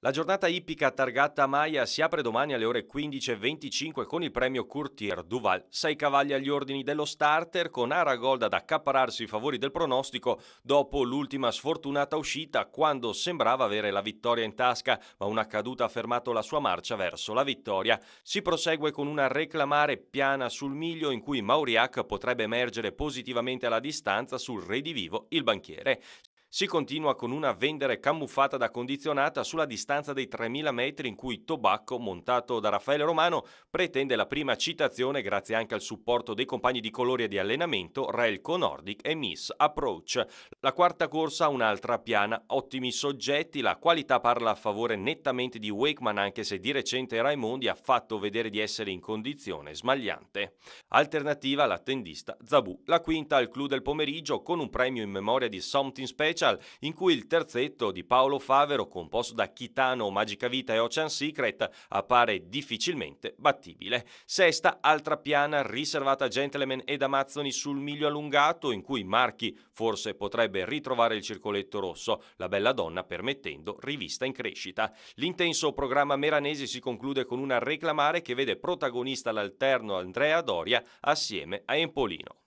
La giornata ippica targata Maya si apre domani alle ore 15.25 con il premio Courtier Duval. Sei cavalli agli ordini dello starter con Aragold ad accapararsi i favori del pronostico dopo l'ultima sfortunata uscita quando sembrava avere la vittoria in tasca ma una caduta ha fermato la sua marcia verso la vittoria. Si prosegue con una reclamare piana sul miglio in cui Mauriac potrebbe emergere positivamente alla distanza sul redivivo il banchiere. Si continua con una vendere camuffata da condizionata sulla distanza dei 3.000 metri in cui Tobacco, montato da Raffaele Romano, pretende la prima citazione grazie anche al supporto dei compagni di colori e di allenamento Relco Nordic e Miss Approach. La quarta corsa ha un'altra piana, ottimi soggetti, la qualità parla a favore nettamente di Wakeman anche se di recente Raimondi ha fatto vedere di essere in condizione smagliante. Alternativa l'attendista Zabu, la quinta al clou del pomeriggio con un premio in memoria di Something Special special in cui il terzetto di Paolo Favero, composto da Chitano, Magica Vita e Ocean Secret, appare difficilmente battibile. Sesta, altra piana riservata a Gentleman ed Amazzoni sul miglio allungato, in cui Marchi forse potrebbe ritrovare il circoletto rosso, la bella donna permettendo rivista in crescita. L'intenso programma meranese si conclude con una reclamare che vede protagonista l'alterno Andrea Doria assieme a Empolino.